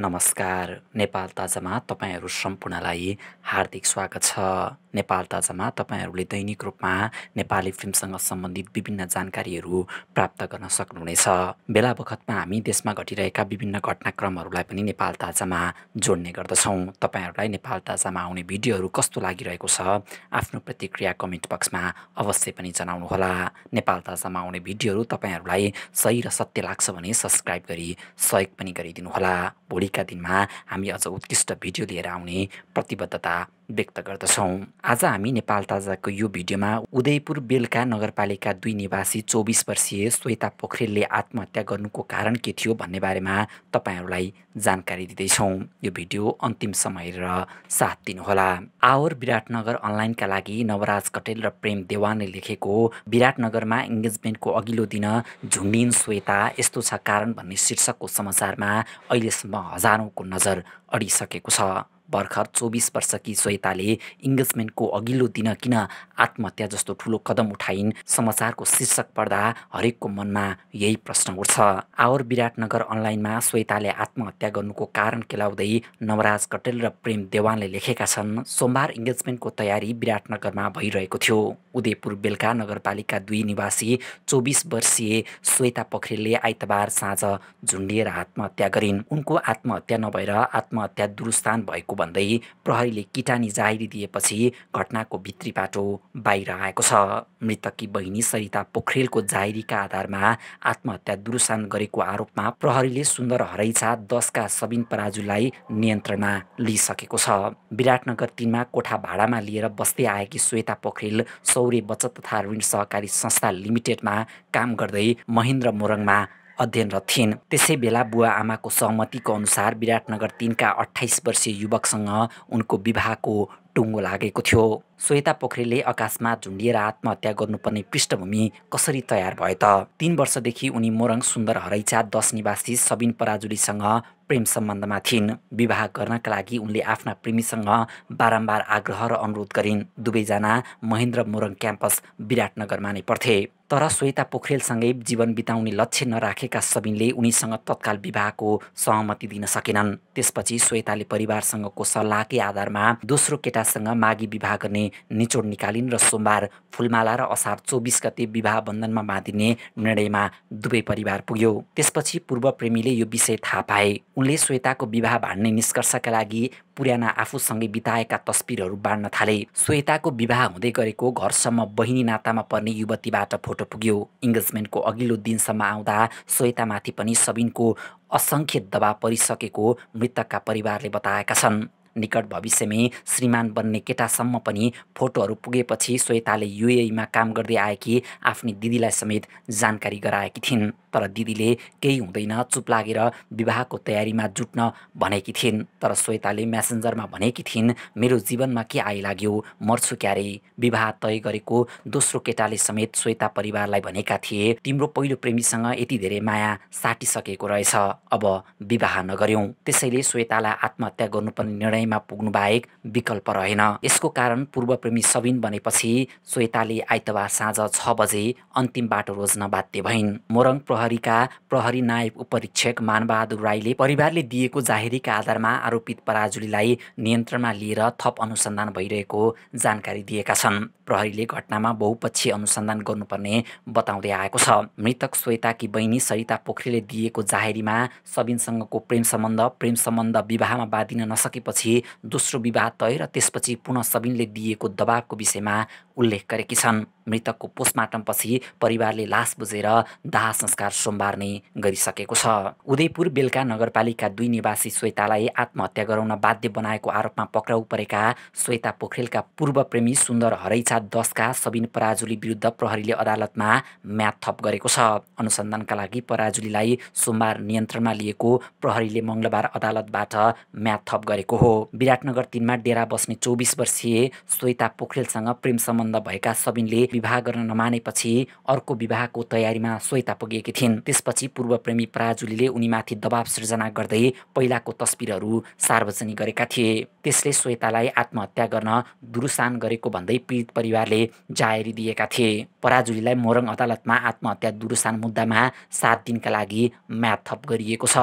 नमस्कार नेपाल ताजामा तपाईँहरू सम्पूर्णलाई हार्दिक स्वागत छ नेपाल ताजामा तपाईँहरूले दैनिक रूपमा नेपाली फिल्मसँग सम्बन्धित विभिन्न जानकारीहरू प्राप्त गर्न सक्नुहुनेछ बेला बखतमा हामी देशमा घटिरहेका विभिन्न घटनाक्रमहरूलाई पनि नेपाल ताजामा जोड्ने गर्दछौँ तपाईँहरूलाई नेपाल ताजामा आउने भिडियोहरू कस्तो लागिरहेको छ आफ्नो प्रतिक्रिया कमेन्ट बक्समा अवश्य पनि जनाउनुहोला नेपाल ताजामा आउने भिडियोहरू तपाईँहरूलाई सही र सत्य लाग्छ भने सब्सक्राइब गरी सहयोग पनि गरिदिनुहोला भोलिका दिनमा हामी अझ उत्कृष्ट भिडियो लिएर आउने प्रतिबद्धता व्यक्त गर्दछौँ आज हामी नेपाल ताजाको यो भिडियोमा उदयपुर बेलका नगरपालिका दुई निवासी चौबिस वर्षीय श्वेता पोखरेलले आत्महत्या गर्नुको कारण के थियो भन्ने बारेमा तपाईँहरूलाई जानकारी दिँदैछौँ यो भिडियो अन्तिम समय र साथ दिनुहोला आवर विराटनगर अनलाइनका लागि नवराज कटेल र प्रेम देवानले लेखेको विराटनगरमा इङ्गेजमेन्टको अघिल्लो दिन झुन्डिन श्वेता यस्तो छ कारण भन्ने शीर्षकको समाचारमा अहिलेसम्म हजारौँको नजर अडिसकेको छ भर्खर चौबिस वर्षकी श्वेताले इङ्गेजमेन्टको अघिल्लो दिन किन आत्महत्या जस्तो ठुलो कदम उठाइन् समाचारको शीर्षक पढ्दा हरेकको मनमा यही प्रश्न उठ्छ आवर विराटनगर अनलाइनमा श्वेताले आत्महत्या गर्नुको कारण केलाउँदै नवराज कटेल र प्रेम देवानले लेखेका छन् सोमबार इङ्गेजमेन्टको तयारी विराटनगरमा भइरहेको थियो उदयपुर बेलुका नगरपालिका दुई निवासी चौबिस वर्षीय श्वेता पोखरेलले आइतबार साँझ झुन्डिएर आत्महत्या गरिन् उनको आत्महत्या नभएर आत्महत्या दुरुस्थान भएको भन्दै प्रहरीले किटानी जाहेरी दिएपछि घटनाको भित्री बाटो बाहिर आएको छ मृतकी बहिनी सरिता पोखरेलको जाहेरीका आधारमा आत्महत्या दुरुसान गरेको आरोपमा प्रहरीले सुन्दर हरैछा दसका सबिन पराजुलाई नियन्त्रणमा लिइसकेको छ विराटनगर तिनमा कोठा भाडामा लिएर बस्दै आएकी श्वेता पोखरेल सौर्य बचत तथा ऋण सहकारी संस्था लिमिटेडमा काम गर्दै महेन्द्र मोरङमा अध्ययनरत थिइन् त्यसै बेला बुवा आमाको सहमतिको अनुसार विराटनगर तिनका अठाइस वर्षीय युवकसँग उनको विवाहको टुङ्गो लागेको थियो श्वेता पोखरेलले आकाशमा झुन्डिएर आत्महत्या गर्नुपर्ने पृष्ठभूमि कसरी तयार भयो त तीन वर्षदेखि उनी मोरङ सुन्दर हरैचा दस निवासी सबिन पराजुलीसँग प्रेम सम्बन्धमा थिइन् विवाह गर्नका लागि उनले आफ्ना प्रेमीसँग बारम्बार आग्रह र अनुरोध गरिन् दुवैजना महेन्द्र मोरङ क्याम्पस विराटनगरमा नै पर्थे तर श्वेता पोखरेलसँगै जीवन बिताउने लक्ष्य नराखेका सबिनले उनीसँग तत्काल विवाहको सहमति दिन सकेनन् त्यसपछि श्वेताले परिवारसँगको सल्लाहकै आधारमा दोस्रो केटा सँग माघी विवाह गर्ने निचोड निकालिन् र सोमबार फुलमाला र असार चौबिस गते विवाह बन्धनमा बाँधिने निर्णयमा दुवै परिवार पुग्यो त्यसपछि पूर्व प्रेमीले यो विषय थाहा पाए उनले श्वेताको विवाह भान्ने निष्कर्षका लागि पुराना आफूसँगै बिताएका तस्विरहरू बाँड्न थाले श्वेताको विवाह हुँदै गरेको घरसम्म बहिनी नातामा पर्ने युवतीबाट फोटो पुग्यो इङ्गेजमेन्टको अघिल्लो दिनसम्म आउँदा श्वेतामाथि पनि सबिनको असङ्ख्य दबाव परिसकेको मृतकका परिवारले बताएका छन् निकट भविष्यमै श्रीमान बन्ने केटासम्म पनि फोटोहरू पुगेपछि श्वेताले युएमा काम गर्दै आएकी आफ्नी दिदीलाई समेत जानकारी गराएकी थिइन् तर दिदीले केही हुँदैन चुप लागेर विवाहको तयारीमा जुट्न भनेकी थिइन् तर श्वेताले म्यासेन्जरमा भनेकी थिइन् मेरो जीवनमा के आइलाग्यो मर्छु क्यारे विवाह तय गरेको दोस्रो केटाले समेत श्वेता परिवारलाई भनेका थिए तिम्रो पहिलो प्रेमीसँग यति धेरै माया साटिसकेको रहेछ अब विवाह नगर्यौँ त्यसैले श्वेतालाई आत्महत्या गर्नुपर्ने निर्णयमा पुग्नु बाहेक विकल्प रहेन यसको कारण पूर्व प्रेमी सबिन बनेपछि श्वेताले आइतबार साँझ छ बजे अन्तिम बाटो रोज्न बाध्य भइन् मोरङ प्रहरी प्रहरीका प्रहरी नायक उपरीक्षक मानबहादुर राईले परिवारले दिएको जाहेरीका आधारमा आरोपित पराजुलीलाई नियन्त्रणमा लिएर थप अनुसन्धान भइरहेको जानकारी दिएका छन् प्रहरीले घटनामा बहुपक्षीय अनुसन्धान गर्नुपर्ने बताउँदै आएको छ मृतक श्वेताकी बहिनी सरिता पोखरीले दिएको जाहेरीमा सबिनसँगको प्रेम सम्बन्ध प्रेम सम्बन्ध विवाहमा बाँधिन नसकेपछि दोस्रो विवाह तय र त्यसपछि पुनः सबिनले दिएको दबावको विषयमा उल्लेख गरेकी छन् मृतकको पोस्टमार्टमपछि परिवारले लास बुझेर दाह संस्कार सोमबार नै गरिसकेको छ उदयपुर बेलुका नगरपालिका दुई निवासी श्वेतालाई आत्महत्या गराउन बाध्य बनाएको आरोपमा पक्राउ परेका श्वेता पोखरेलका पूर्व प्रेमी सुन्दर हरैचा दसका सबिन पराजुली विरुद्ध प्रहरीले अदालतमा म्याद थप गरेको छ अनुसन्धानका लागि पराजुलीलाई सोमबार नियन्त्रणमा लिएको प्रहरीले मङ्गलबार अदालतबाट म्याद थप गरेको हो विराटनगर तिनमा डेरा बस्ने चौबिस वर्षीय श्वेता पोखरेलसँग प्रेम सम्बन्ध भएका सबिनले विवाह गर्न नमानेपछि अर्को विवाहको तयारीमा श्वेता पुगेकी थिए थिइन् त्यसपछि प्रेमी पराजुलीले उनीमाथि दबाब सृजना गर्दै पहिलाको तस्विरहरू सार्वजनिक गरेका थिए त्यसले श्वेतालाई आत्महत्या गर्न दुरुसान गरेको भन्दै पीडित परिवारले जाहेरी दिएका थिए पराजुलीलाई मोरङ अदालतमा आत्महत्या दुरुसान मुद्दामा सात दिनका लागि म्याथप गरिएको छ